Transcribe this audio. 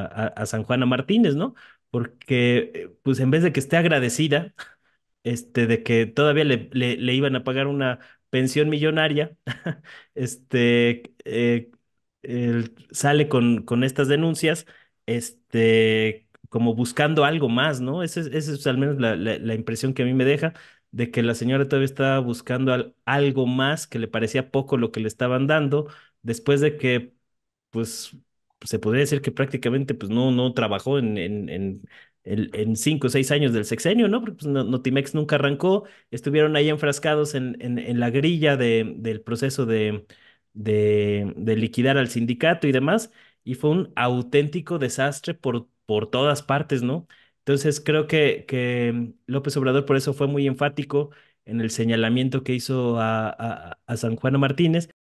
a, San Juana Martínez, ¿no? Porque, eh, pues en vez de que esté agradecida, este, de que todavía le, le, iban a pagar una pensión millonaria, este, eh, sale con, con estas denuncias, este, como buscando algo más, ¿no? Esa es, al menos la, impresión que a mí me deja de que la señora todavía estaba buscando algo más, que le parecía poco lo que le estaban dando, después de que, pues, se podría decir que prácticamente pues no, no trabajó en, en, cinco o seis años del sexenio, ¿no? Porque pues, Notimex nunca arrancó, estuvieron ahí enfrascados en, en, la grilla de, del proceso de, de, liquidar al sindicato y demás, y fue un auténtico desastre por, por todas partes, ¿no? Entonces creo que, que López Obrador por eso fue muy enfático en el señalamiento que hizo a, San Juan Martínez